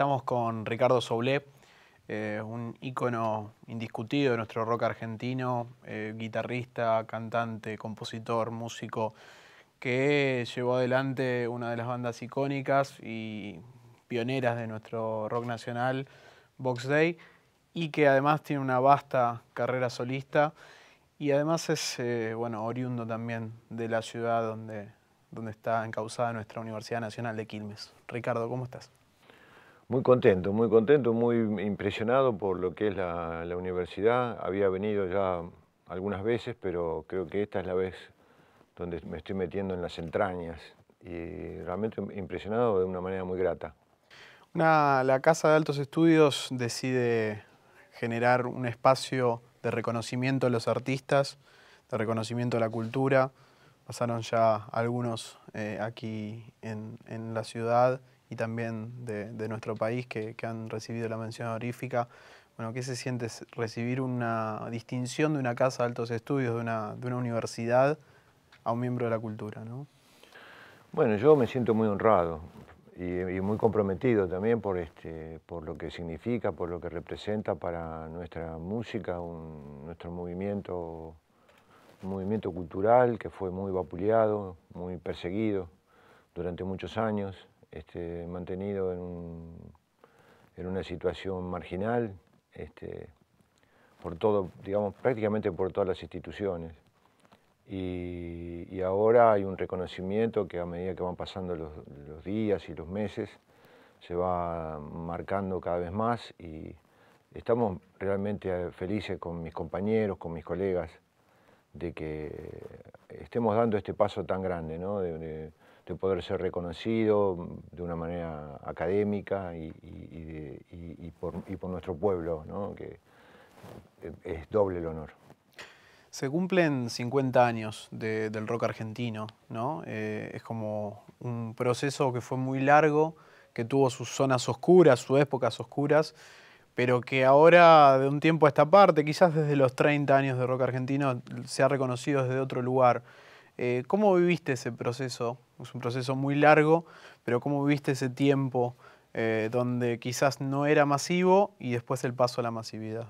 Estamos con Ricardo Soblé, eh, un ícono indiscutido de nuestro rock argentino, eh, guitarrista, cantante, compositor, músico, que llevó adelante una de las bandas icónicas y pioneras de nuestro rock nacional, Box Day, y que además tiene una vasta carrera solista y además es eh, bueno, oriundo también de la ciudad donde, donde está encausada nuestra Universidad Nacional de Quilmes. Ricardo, ¿cómo estás? Muy contento, muy contento, muy impresionado por lo que es la, universidad. Había venido ya algunas veces, pero creo que esta es la vez donde me estoy metiendo en las entrañas y realmente impresionado de una manera muy grata. la Casa de Altos Estudios decide generar un espacio de reconocimiento a los artistas, de reconocimiento a la cultura. Pasaron ya algunos eh, aquí en, en la ciudad y también de, nuestro país que, han recibido la mención honorífica. Bueno, ¿qué se siente recibir una distinción de una casa de altos estudios, de una, de una universidad, a un miembro de la cultura? ¿no? Bueno, yo me siento muy honrado y, muy comprometido también por, este, por lo que significa, por lo que representa para nuestra música, un, nuestro movimiento, movimiento cultural que fue muy vapuleado, muy perseguido durante muchos años este, mantenido en, una situación marginal, este, por todo, digamos, prácticamente por todas las instituciones. Y, ahora hay un reconocimiento que a medida que van pasando los, días y los meses, se va marcando cada vez más y estamos realmente felices con mis compañeros, con mis colegas, de que estemos dando este paso tan grande, de poder ser reconocido de una manera académica y, por, nuestro pueblo, que es doble el honor. Se cumplen 50 años del rock argentino, ¿no? Eh, es como un proceso que fue muy largo, que tuvo sus zonas oscuras, sus épocas oscuras, pero que ahora, de un tiempo a esta parte, quizás desde los 30 años de rock argentino, se ha reconocido desde otro lugar. Eh, ¿Cómo viviste ese proceso es un proceso muy largo, pero ¿cómo viviste ese tiempo eh, donde quizás no era masivo y después el paso a la masividad?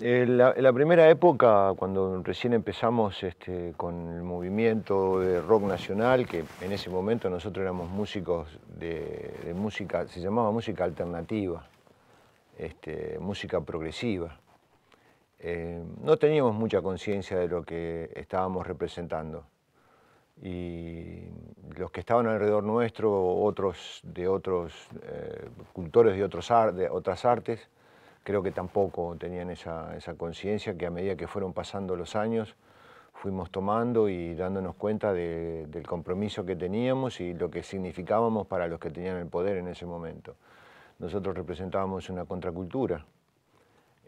En eh, la, primera época, cuando recién empezamos este, con el movimiento de rock nacional, que en ese momento nosotros éramos músicos de, música, se llamaba música alternativa, este, música progresiva. Eh, no teníamos mucha conciencia de lo que estábamos representando y los que estaban alrededor nuestro, otros de otros eh, cultores de, otros otras artes, creo que tampoco tenían esa, conciencia que a medida que fueron pasando los años fuimos tomando y dándonos cuenta del compromiso que teníamos y lo que significábamos para los que tenían el poder en ese momento. Nosotros representábamos una contracultura,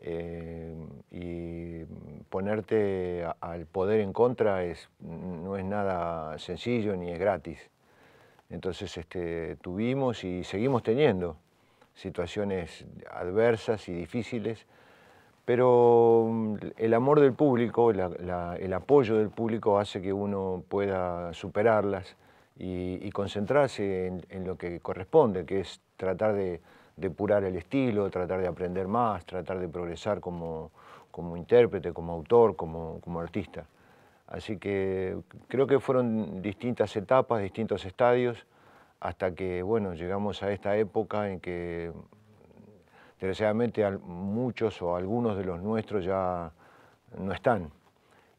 eh, y ponerte al poder en contra es, no es nada sencillo ni es gratis. Entonces este, tuvimos y seguimos teniendo situaciones adversas y difíciles, pero mm, el amor del público, el apoyo del público hace que uno pueda superarlas y, concentrarse en lo que corresponde, que es tratar de, depurar el estilo, tratar de aprender más, tratar de progresar como, intérprete, como autor, como, artista. Así que creo que fueron distintas etapas, distintos estadios, hasta que bueno, llegamos a esta época en que desgraciadamente muchos o algunos de los nuestros ya no están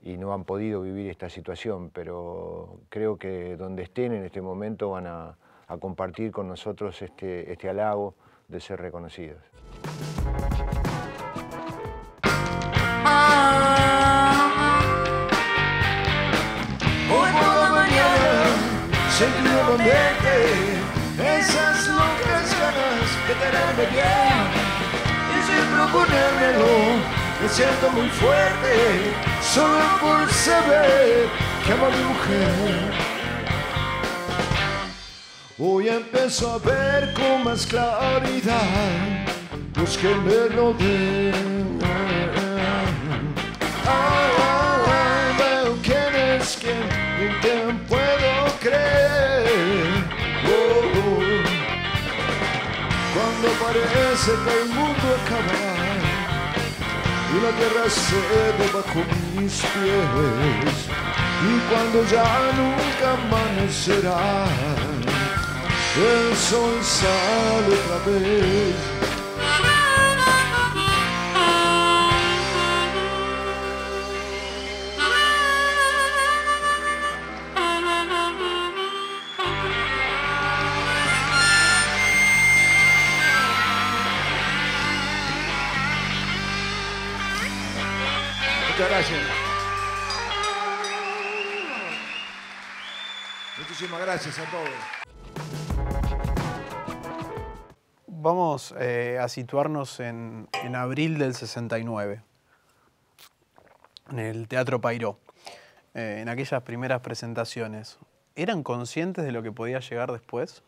y no han podido vivir esta situación, pero creo que donde estén en este momento van a, compartir con nosotros este, este halago, de ser reconocidos. Ah, hoy por la mañana sentí verte, esas locas que te harán bien y sin proponérmelo me siento muy fuerte solo por saber que amo a mi mujer. Hoy empiezo a ver con más claridad los que me rodean. Ah, ah, ah, veo quién es quién y quién puedo creer. Oh, oh. Cuando parece que el mundo acaba y la tierra cede bajo mis pies y cuando ya nunca amanecerá el sol sale otra vez. Muchas gracias. Muchísimas gracias a todos. vamos eh, a situarnos en, abril del 69, en el Teatro Pairó, eh, en aquellas primeras presentaciones. ¿Eran conscientes de lo que podía llegar después?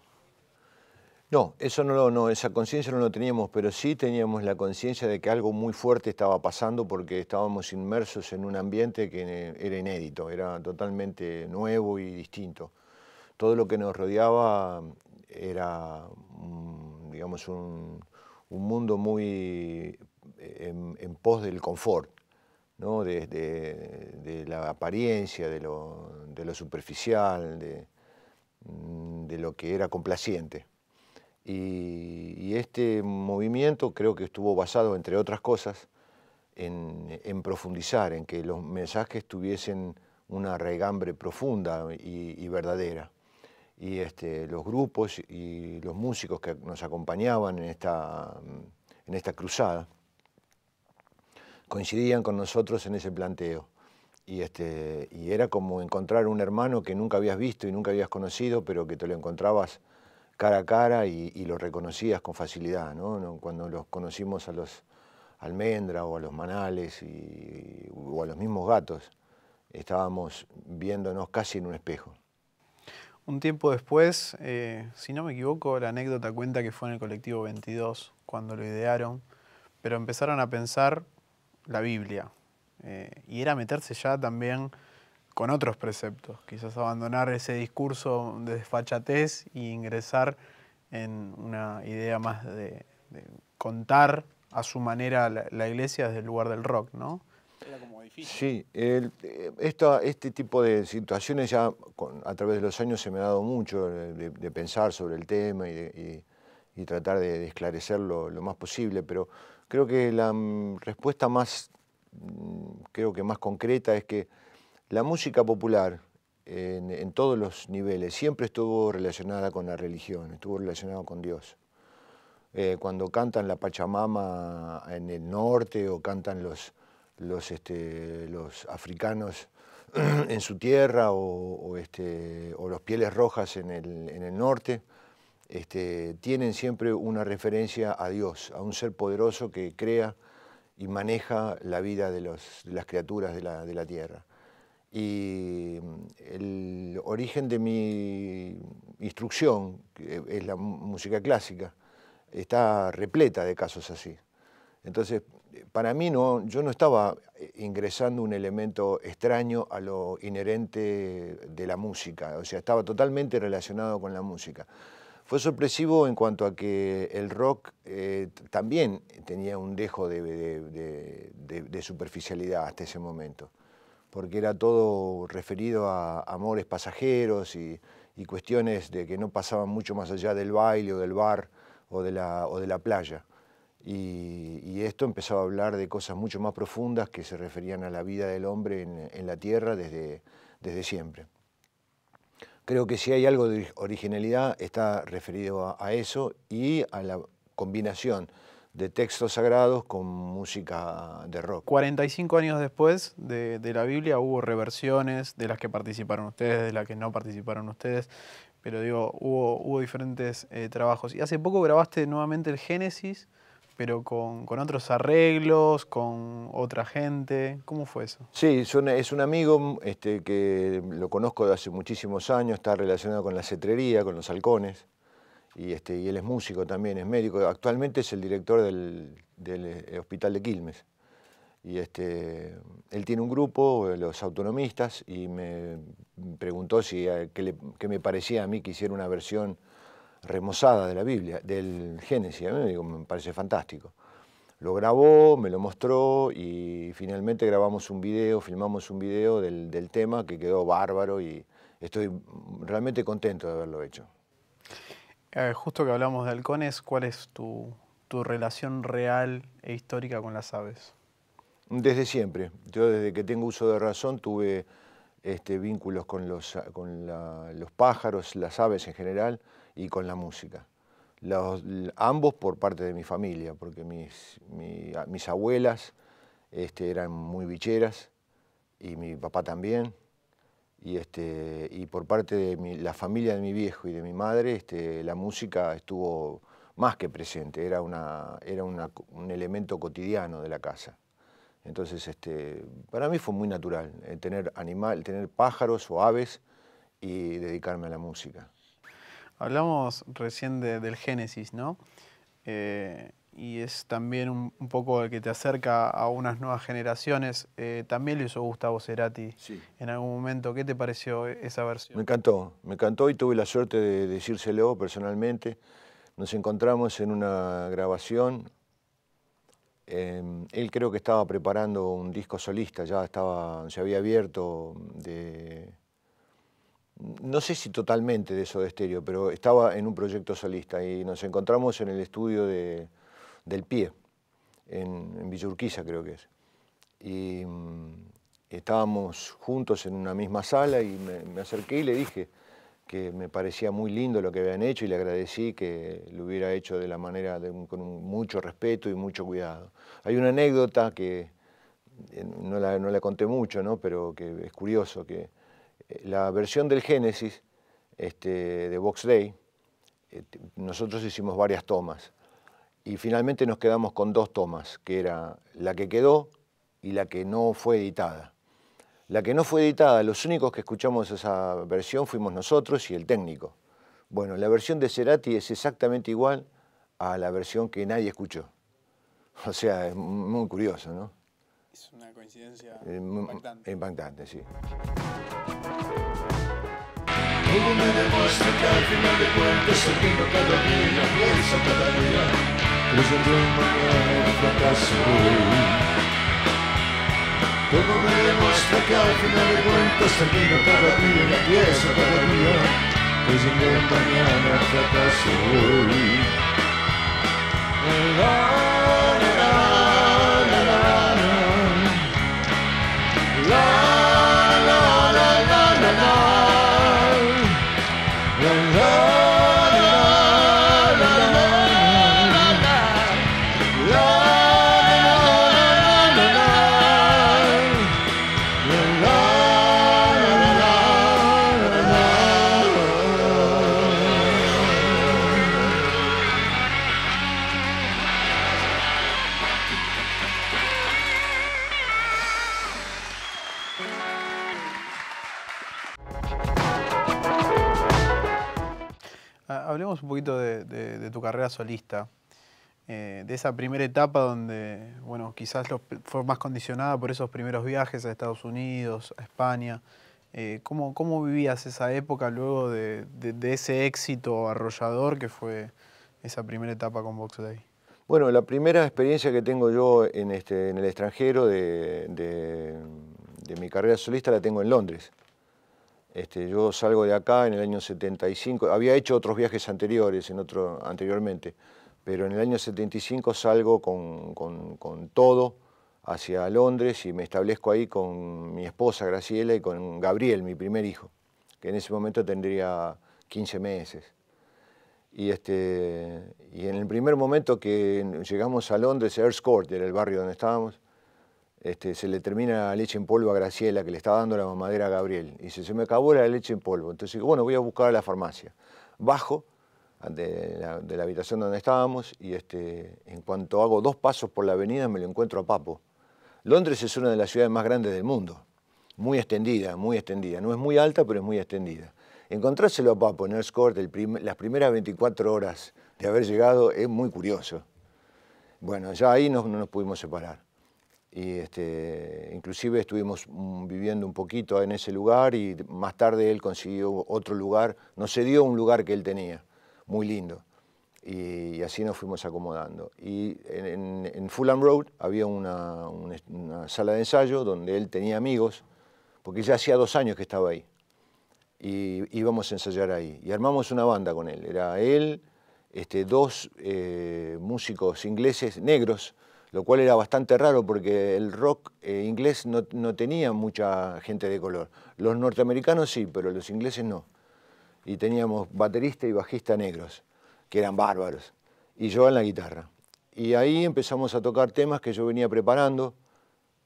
No, eso no, no esa conciencia no lo teníamos, pero sí teníamos la conciencia de que algo muy fuerte estaba pasando porque estábamos inmersos en un ambiente que era inédito, era totalmente nuevo y distinto. Todo lo que nos rodeaba era mm, digamos, un, mundo muy eh, en, pos del confort, ¿no? de, la apariencia, de lo, superficial, mm, de, lo que era complaciente. Y, este movimiento creo que estuvo basado, entre otras cosas, en, profundizar, en que los mensajes tuviesen una regambre profunda y verdadera y este, los grupos y los músicos que nos acompañaban en esta, en esta cruzada coincidían con nosotros en ese planteo. Y, este, y era como encontrar un hermano que nunca habías visto y nunca habías conocido, pero que te lo encontrabas cara a cara y, lo reconocías con facilidad. Cuando los conocimos a los almendra o a los manales y, o a los mismos gatos, estábamos viéndonos casi en un espejo. Un tiempo después, eh, si no me equivoco, la anécdota cuenta que fue en el colectivo 22 cuando lo idearon, pero empezaron a pensar la Biblia eh, y era meterse ya también con otros preceptos, quizás abandonar ese discurso de desfachatez e ingresar en una idea más de, contar a su manera la, la, iglesia desde el lugar del rock, ¿no? Sí, eh, este tipo de situaciones ya a través de los años se me ha dado mucho de, pensar sobre el tema y, tratar de, esclarecerlo lo más posible, pero creo que la mm, respuesta más, mm, creo que más concreta es que la música popular en, todos los niveles siempre estuvo relacionada con la religión, estuvo relacionada con Dios. Eh, cuando cantan la Pachamama en el norte o cantan los, este, los, africanos en su tierra este, o, los pieles rojas en el, norte, este, tienen siempre una referencia a Dios, a un ser poderoso que crea y maneja la vida de, las criaturas de la, de la, tierra. Y mm, el origen de mi instrucción, que es la música clásica, está repleta de casos así. Entonces, para mí no, yo no estaba eh, ingresando un elemento extraño a lo inherente de la música, o sea, estaba totalmente relacionado con la música. Fue sorpresivo en cuanto a que el rock eh, también tenía un dejo de, superficialidad hasta ese momento, porque era todo referido a amores pasajeros y, cuestiones de que no pasaban mucho más allá del baile o del bar o de la playa. Y, esto empezó a hablar de cosas mucho más profundas que se referían a la vida del hombre en, la Tierra desde, desde, siempre. Creo que si hay algo de originalidad está referido a, eso y a la combinación de textos sagrados con música de rock. 45 años después de, la Biblia hubo reversiones de las que participaron ustedes, de las que no participaron ustedes pero digo, hubo, hubo diferentes eh, trabajos. Y hace poco grabaste nuevamente el Génesis pero con, otros arreglos, con otra gente. ¿Cómo fue eso? Sí, es un amigo este, que lo conozco de hace muchísimos años, está relacionado con la cetrería, con los halcones, y, este, y él es músico también, es médico. Actualmente es el director del, eh, Hospital de Quilmes. Y este, él tiene un grupo, eh, los autonomistas, y me preguntó si, eh, qué, le, qué me parecía a mí que hiciera una versión remozada de la Biblia, del Génesis, a me parece fantástico. Lo grabó, me lo mostró y finalmente grabamos un video, filmamos un video del, tema que quedó bárbaro y estoy realmente contento de haberlo hecho. Eh, justo que hablamos de halcones, ¿cuál es tu, relación real e histórica con las aves? Desde siempre. Yo desde que tengo uso de razón tuve este, vínculos con, con los pájaros, las aves en general y con la música. Los, ambos por parte de mi familia, porque mis, mis abuelas este, eran muy bicheras y mi papá también. Y, este, y por parte de la familia de mi viejo y de mi madre, este, la música estuvo más que presente, era, una, era un elemento cotidiano de la casa. Entonces, este, para mí fue muy natural eh, tener, animal, tener pájaros o aves y dedicarme a la música. Hablamos recién del Génesis, ¿no? Eh, y es también un, poco el que te acerca a unas nuevas generaciones. Eh, también lo hizo Gustavo Cerati en algún momento. ¿Qué te pareció esa versión? Me encantó, me encantó y tuve la suerte de decírselo personalmente. Nos encontramos en una grabación. Em, él creo que estaba preparando un disco solista, ya estaba, se había abierto de no sé si totalmente de eso de estéreo, pero estaba en un proyecto solista y nos encontramos en el estudio de, del Pie, en, en Villurquiza creo que es. Y mm, estábamos juntos en una misma sala y me, acerqué y le dije que me parecía muy lindo lo que habían hecho y le agradecí que lo hubiera hecho de la manera con mucho respeto y mucho cuidado. Hay una anécdota que eh, no la, conté mucho, pero que es curioso, que la versión del Génesis este, de Vox Day, este, nosotros hicimos varias tomas y finalmente nos quedamos con dos tomas, que era la que quedó y la que no fue editada. La que no fue editada, los únicos que escuchamos esa versión fuimos nosotros y el técnico. Bueno, la versión de Cerati es exactamente igual a la versión que nadie escuchó. O sea, es muy curioso, ¿no? Es una coincidencia eh, impactante. Impactante, sí. Hugo me demuestra que al final de cuentas el vino cada día, piensa cada día, creyendo en mañana fracaso. Todo me demuestra que al final de cuentas el vino cada día, pieza cada día, creyendo en mañana fracaso. un poquito de, tu carrera solista, eh, de esa primera etapa donde, bueno, quizás fue más condicionada por esos primeros viajes a Estados Unidos, a España. Eh, ¿cómo, vivías esa época luego de, ese éxito arrollador que fue esa primera etapa con Box Day? Bueno, la primera experiencia que tengo yo en este, el extranjero de mi carrera solista la tengo en Londres este, yo salgo de acá en el año 75, había hecho otros viajes anteriores, en otro, anteriormente, pero en el año 75 salgo con, todo hacia Londres y me establezco ahí con mi esposa Graciela y con Gabriel, mi primer hijo, que en ese momento tendría 15 meses. Y, este, y en el primer momento que llegamos a Londres, Earls Court, era el barrio donde estábamos, este, se le termina la leche en polvo a Graciela, que le estaba dando la mamadera a Gabriel. Y dice, se me acabó la leche en polvo. Entonces, bueno, voy a buscar a la farmacia. Bajo de la, de la habitación donde estábamos y este, en cuanto hago dos pasos por la avenida me lo encuentro a Papo. Londres es una de las ciudades más grandes del mundo, muy extendida, muy extendida. No es muy alta, pero es muy extendida. Encontrárselo a Papo en Earth el las primeras 24 horas de haber llegado es muy curioso. Bueno, ya ahí no nos pudimos separar y este, inclusive estuvimos mm, viviendo un poquito en ese lugar y más tarde él consiguió otro lugar, nos cedió un lugar que él tenía, muy lindo, y, así nos fuimos acomodando. Y en, Fulham Road había una, sala de ensayo donde él tenía amigos, porque ya hacía dos años que estaba ahí, y íbamos a ensayar ahí, y armamos una banda con él, era él, este, dos eh, músicos ingleses negros, lo cual era bastante raro porque el rock eh, inglés no, no, tenía mucha gente de color. Los norteamericanos sí, pero los ingleses no. Y teníamos baterista y bajista negros, que eran bárbaros, y yo en la guitarra. Y ahí empezamos a tocar temas que yo venía preparando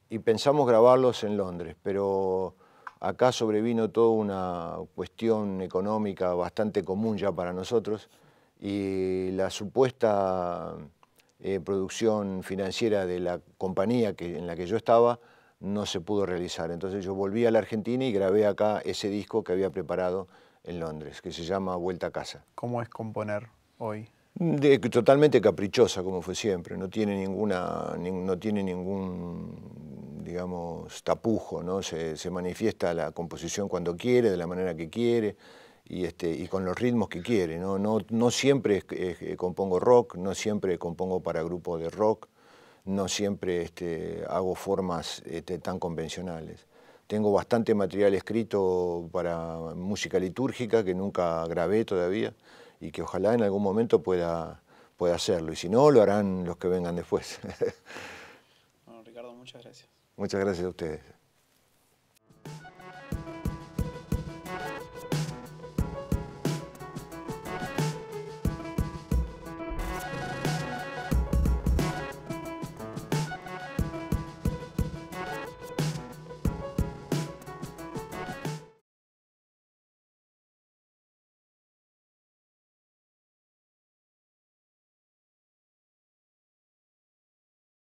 y pensamos grabarlos en Londres, pero acá sobrevino toda una cuestión económica bastante común ya para nosotros y la supuesta eh, producción financiera de la compañía que, en la que yo estaba no se pudo realizar. Entonces yo volví a la Argentina y grabé acá ese disco que había preparado en Londres, que se llama Vuelta a casa. ¿Cómo es componer hoy? totalmente caprichosa, como fue siempre. No tiene ninguna, no tiene ningún, digamos, tapujo, ¿no? Se, se manifiesta la composición cuando quiere, de la manera que quiere y, este, y con los ritmos que quiere. No, no, no siempre eh, compongo rock, no siempre compongo para grupos de rock, no siempre este, hago formas este, tan convencionales. Tengo bastante material escrito para música litúrgica que nunca grabé todavía y que ojalá en algún momento pueda, pueda hacerlo. Y si no, lo harán los que vengan después. bueno, Ricardo, muchas gracias. Muchas gracias a ustedes.